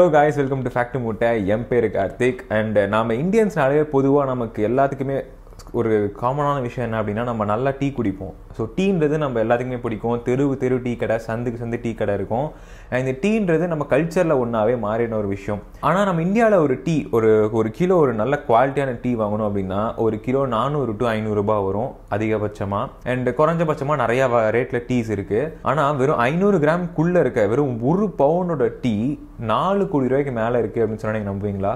hello guys welcome to fact மூட்டை என் பேர் கார்த்திக் அண்ட் நாம இந்தியன்ஸ்னாலே பொதுவாக நமக்கு எல்லாத்துக்குமே ஒரு காமனான விஷயம் என்ன அப்படின்னா நம்ம நல்லா டீ குடிப்போம் ஸோ டீன்றது நம்ம எல்லாத்துக்குமே பிடிக்கும் தெருவு தெரு டீ கடை சந்துக்கு சந்து டீ கடை இருக்கும் இந்த டீன்றது நம்ம கல்ச்சரில் ஒன்றாவே மாறின ஒரு விஷயம் ஆனால் நம்ம இந்தியாவில் ஒரு டீ ஒரு ஒரு கிலோ ஒரு நல்ல குவாலிட்டியான டீ வாங்கணும் அப்படின்னா ஒரு கிலோ நானூறு டு ஐநூறுரூபா வரும் அதிகபட்சமாக அண்ட் குறைஞ்சபட்சமாக நிறையா ரேட்டில் டீஸ் இருக்குது ஆனால் வெறும் ஐநூறு கிராம்குள்ளே இருக்க வெறும் ஒரு பவுனோட டீ நாலு கோடி ரூபாய்க்கு மேலே இருக்குது அப்படின்னு சொன்னால் நீங்கள் நம்புவீங்களா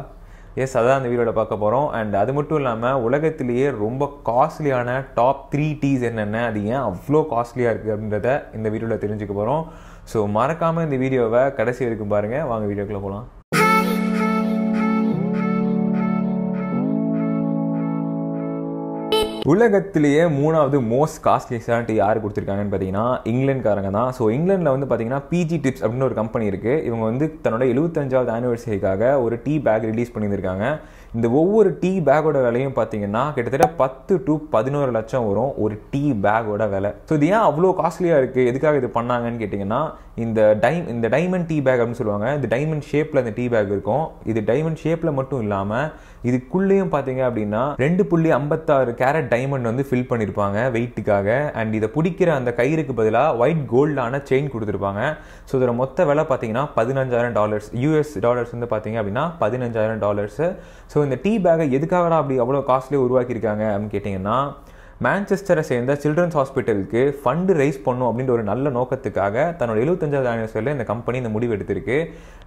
எஸ் அதான் அந்த வீடியோவில் பார்க்க போகிறோம் அண்ட் அது மட்டும் இல்லாமல் உலகத்திலேயே ரொம்ப காஸ்ட்லியான டாப் த்ரீ டீஸ் என்னென்ன அது ஏன் அவ்வளோ காஸ்ட்லியாக இருக்குது அப்படின்றத இந்த வீடியோவில் தெரிஞ்சுக்க போகிறோம் ஸோ மறக்காமல் இந்த வீடியோவை கடைசி வரைக்கும் பாருங்கள் வாங்க வீடியோக்குள்ளே போகலாம் உலகத்திலேயே மூணாவது மோஸ்ட் காஸ்ட்லி ரெஸ்டாரண்ட் யார் கொடுத்துருக்காங்கன்னு பார்த்தீங்கன்னா இங்கிலாந்துக்காரங்க தான் ஸோ இங்கிலாண்டில் வந்து பார்த்தீங்கன்னா பிஜி டிப்ஸ் அப்படின்னு ஒரு கம்பெனி இருக்குது இவங்க வந்து தன்னோட எழுபத்தஞ்சாவது ஆனிவர்சரிக்காக ஒரு டீ பேக் ரிலீஸ் பண்ணியிருக்காங்க இந்த ஒவ்வொரு டீ பேக்கோட விலையும் பார்த்தீங்கன்னா கிட்டத்தட்ட பத்து டு பதினோரு லட்சம் வரும் ஒரு டீ பேக்கோட விலை ஸோ இது ஏன் அவ்வளோ காஸ்ட்லியாக இருக்குது எதுக்காக இது பண்ணாங்கன்னு கேட்டிங்கன்னா இந்த டை இந்த டைமண்ட் டீ பேக் அப்படின்னு சொல்லுவாங்க இந்த டைமண்ட் ஷேப்பில் இந்த டீ பேக் இருக்கும் இது டைமண்ட் ஷேப்பில் மட்டும் இல்லாமல் இதுக்குள்ளேயும் பார்த்தீங்க அப்படின்னா ரெண்டு புள்ளி ஐம்பத்தாறு கேரட் டைமண்ட் வந்து ஃபில் பண்ணியிருப்பாங்க வெயிட்டுக்காக அண்ட் இதை பிடிக்கிற அந்த கயிறுக்கு பதிலாக ஒயிட் கோல்டான செயின் கொடுத்துருப்பாங்க ஸோ இதோட மொத்த விலை பார்த்தீங்கன்னா பதினஞ்சாயிரம் டாலர்ஸ் யூஎஸ் டாலர்ஸ் வந்து பார்த்தீங்க அப்படின்னா பதினஞ்சாயிரம் டாலர்ஸு ஸோ இந்த டீ பேக்கை எதுக்காகடா அப்படி அவ்வளோ காஸ்ட்லி உருவாக்கியிருக்காங்க அப்படின்னு கேட்டிங்கன்னா மேன்செஸ்டரை சேர்ந்த சில்ட்ரன்ஸ் ஹாஸ்பிட்டலுக்கு ஃபண்டு ரைஸ் பண்ணும் அப்படின்ற ஒரு நல்ல நோக்கத்துக்காக தன்னோட எழுபத்தஞ்சாவது ஆனிவர்சரியில் இந்த கம்பெனி இந்த முடிவு எடுத்திருக்கு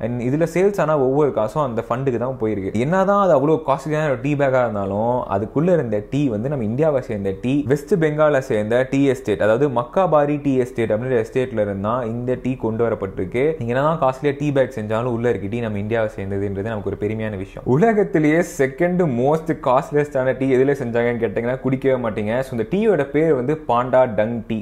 அண்ட் இதில் சேல்ஸ் ஆனால் ஒவ்வொரு காசும் அந்த ஃபண்டுக்கு தான் போயிருக்கு என்ன தான் அது அவ்வளோ காஸ்ட்லியான ஒரு டீ பேக்காக இருந்தாலும் அதுக்குள்ளே இருந்த டீ வந்து நம்ம இந்தியாவை சேர்ந்த டீ வெஸ்ட் பெங்காலை சேர்ந்த டீ எஸ்டேட் அதாவது மக்காபாரி டீ எஸ்டேட் அப்படின்ற எஸ்டேட்டில் இருந்தால் இந்த டீ கொண்டு வரப்பட்டிருக்கு நீங்கள் என்ன தான் காஸ்ட்லியாக டீ பேக் செஞ்சாலும் உள்ளே இருக்க டீ நம்ம இந்தியாவை சேர்ந்ததுன்றது நமக்கு ஒரு பெருமையான விஷயம் உலகத்திலேயே செகண்ட் மோஸ்ட் காஸ்ட்லியஸ்டான டீ எதில் செஞ்சாங்கன்னு கேட்டிங்கன்னா குடிக்கவே மாட்டீங்க ஸோ இந்த டீயோட பேர் வந்து பாண்டா டங் டீ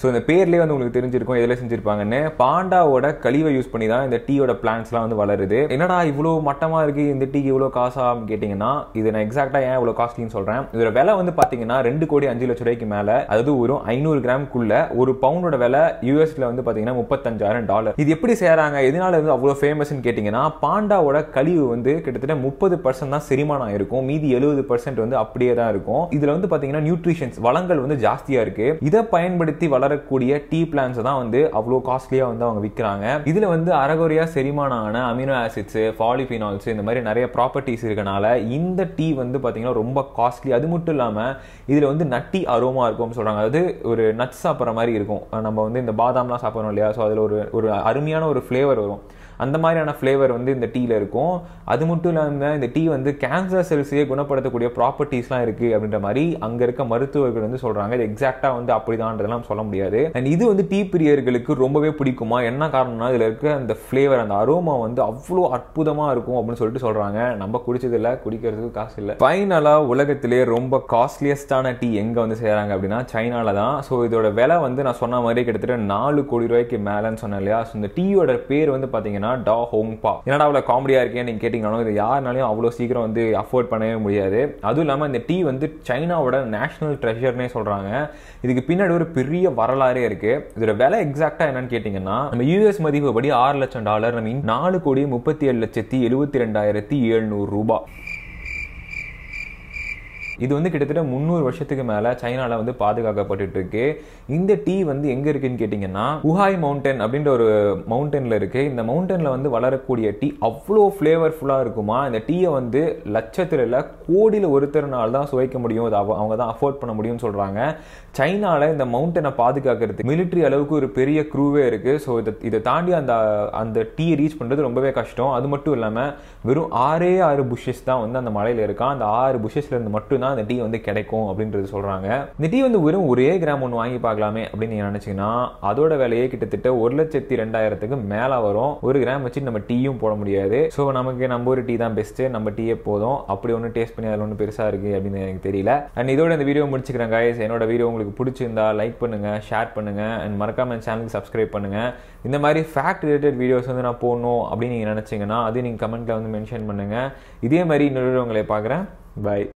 ஸோ இந்த பேர்லேயே வந்து உங்களுக்கு தெரிஞ்சிருக்கும் எதில் செஞ்சுருப்பாங்கன்னு பாண்டாவோட கழிவை யூஸ் பண்ணி தான் இந்த டீயோட பிளான்ஸ்லாம் வந்து வளருது என்னடா இவ்வளோ மட்டமாக இருக்குது இந்த டீக்கு இவ்வளோ காசா கேட்டிங்கன்னா இது நான் எக்ஸாக்டாக ஏன் இவ்வளோ காஸ்ட்லின்னு சொல்கிறேன் இதோட விலை வந்து பார்த்தீங்கன்னா ரெண்டு கோடி அஞ்சு லட்ச ரூபாய்க்கு மேலே அது ஒரு ஐநூறு கிராம்குள்ளே ஒரு பவுண்டோட விலை யூஎஸில் வந்து பார்த்தீங்கன்னா முப்பத்தஞ்சாயிரம் டாலர் இது எப்படி செய்கிறாங்க எதனால வந்து அவ்வளோ ஃபேமஸ்ன்னு கேட்டிங்கன்னா பாண்டாவோட கழிவு வந்து கிட்டத்தட்ட முப்பது பர்சன்ட் தான் செரிமானம் இருக்கும் மீதி எழுபது பர்சன்ட் வந்து அப்படியே தான் இருக்கும் இதில் வந்து பார்த்தீங்கன்னா நியூட்ரிஷன்ஸ் வளங்கள் வந்து ஜாஸ்தியாக இருக்குது இதை பயன்படுத்தி வள வளரக்கூடிய டீ பிளான்ஸ் தான் வந்து அவ்வளோ காஸ்ட்லியாக வந்து அவங்க விற்கிறாங்க இதில் வந்து அறகுறையாக செரிமானம் ஆன அமினோ ஆசிட்ஸு பாலிஃபினால்ஸ் இந்த மாதிரி நிறைய ப்ராப்பர்ட்டிஸ் இருக்கனால இந்த டீ வந்து பார்த்திங்கன்னா ரொம்ப காஸ்ட்லி அது மட்டும் இல்லாமல் இதில் வந்து நட்டி அரோமா இருக்கும்னு சொல்கிறாங்க அதாவது ஒரு நட்ஸ் சாப்பிட்ற மாதிரி இருக்கும் நம்ம வந்து இந்த பாதாம்லாம் சாப்பிட்றோம் இல்லையா ஸோ அதில் ஒரு ஒரு அருமையான ஒரு ஃப்ளேவர் வரும் அந்த மாதிரியான ஃப்ளேவர் வந்து இந்த டீயில் இருக்கும் அது மட்டும் இல்லாமல் இந்த டீ வந்து கேன்சர் செல்ஸையே குணப்படுத்தக்கூடிய ப்ராப்பர்ட்டிஸ்லாம் இருக்குது அப்படின்ற மாதிரி அங்கே இருக்க மருத்துவர்கள் வந்து சொல்கிறாங்க இது எக்ஸாக்டாக வந்து அப்படிதான்றதெல்லாம் சொல்ல முடியாது அண்ட் இது வந்து டீ பிரியர்களுக்கு ரொம்பவே பிடிக்குமா என்ன காரணம்னா இதில் இருக்க அந்த ஃப்ளேவர் அந்த அரோமா வந்து அவ்வளோ அற்புதமாக இருக்கும் அப்படின்னு சொல்லிட்டு சொல்கிறாங்க நம்ம இல்லை குடிக்கிறதுக்கு காசு இல்லை ஃபைனலாக உலகத்திலே ரொம்ப காஸ்ட்லியஸ்டான டீ எங்கே வந்து செய்கிறாங்க அப்படின்னா சைனாவில் தான் ஸோ இதோட விலை வந்து நான் சொன்ன மாதிரி கிட்டத்தட்ட நாலு கோடி ரூபாய்க்கு மேலேன்னு சொன்னேன் இல்லையா ஸோ இந்த டீயோட பேர் வந்து பார்த்தீங்கன்னா பார்த்தீங்கன்னா டா ஹோங் பா என்னடா அவ்வளோ காமெடியாக இருக்கேன்னு நீங்கள் கேட்டிங்கனாலும் இது யாருனாலையும் அவ்வளோ சீக்கிரம் வந்து அஃபோர்ட் பண்ணவே முடியாது அதுவும் இல்லாமல் இந்த டீ வந்து சைனாவோட நேஷனல் ட்ரெஷர்னே சொல்கிறாங்க இதுக்கு பின்னாடி ஒரு பெரிய வரலாறே இருக்குது இதோட விலை எக்ஸாக்டாக என்னன்னு கேட்டிங்கன்னா நம்ம யூஎஸ் மதிப்பு படி ஆறு லட்சம் டாலர் நம்ம நாலு கோடி முப்பத்தி ஏழு லட்சத்தி எழுபத்தி ரெண்டாயிரத்தி எழுநூறு ரூபாய் இது வந்து கிட்டத்தட்ட முந்நூறு வருஷத்துக்கு மேலே சைனாவில் வந்து பாதுகாக்கப்பட்டு இருக்கு இந்த டீ வந்து எங்கே இருக்குன்னு கேட்டிங்கன்னா உஹாய் மவுண்டன் அப்படின்ற ஒரு மவுண்டனில் இருக்குது இந்த மவுண்டனில் வந்து வளரக்கூடிய டீ அவ்வளோ ஃப்ளேவர்ஃபுல்லாக இருக்குமா இந்த டீயை வந்து லட்சத்தில் இல்லை கோடியில் நாள் தான் சுவைக்க முடியும் அவங்க தான் அஃபோர்ட் பண்ண முடியும்னு சொல்கிறாங்க சைனாவில் இந்த மவுண்டனை பாதுகாக்கிறது மிலிட்ரி அளவுக்கு ஒரு பெரிய க்ரூவே இருக்குது ஸோ இதை இதை தாண்டி அந்த அந்த டீ ரீச் பண்ணுறது ரொம்பவே கஷ்டம் அது மட்டும் இல்லாமல் வெறும் ஆறே ஆறு புஷ்ஷஸ் தான் வந்து அந்த மலையில் இருக்கான் அந்த ஆறு இருந்து மட்டும்தான் தான் அந்த டீ வந்து கிடைக்கும் அப்படின்றது சொல்கிறாங்க இந்த டீ வந்து வெறும் ஒரே கிராம் ஒன்று வாங்கி பார்க்கலாமே அப்படின்னு நீங்கள் நினச்சிங்கன்னா அதோட விலையே கிட்டத்தட்ட ஒரு லட்சத்தி ரெண்டாயிரத்துக்கு மேலே வரும் ஒரு கிராம் வச்சு நம்ம டீயும் போட முடியாது ஸோ நமக்கு நம்ம ஒரு டீ தான் பெஸ்ட்டு நம்ம டீயே போதும் அப்படி ஒன்று டேஸ்ட் பண்ணி அதில் ஒன்றும் பெருசாக இருக்குது அப்படின்னு எனக்கு தெரியல அண்ட் இதோட இந்த வீடியோ முடிச்சுக்கிறேன் கைஸ் என்னோட வீடியோ உங்களுக்கு பிடிச்சிருந்தா லைக் பண்ணுங்கள் ஷேர் பண்ணுங்கள் அண்ட் மறக்காம சேனலுக்கு சப்ஸ்கிரைப் பண்ணுங்கள் இந்த மாதிரி ஃபேக்ட் ரிலேட்டட் வீடியோஸ் வந்து நான் போடணும் அப்படின்னு நீங்கள் நினச்சிங்கன்னா அது நீங்கள் கமெண்ட்டில் வந்து மென்ஷன் பண்ணுங்கள் இதே மாதிரி இன்னொரு உங்களை பார்க்குறேன் பாய்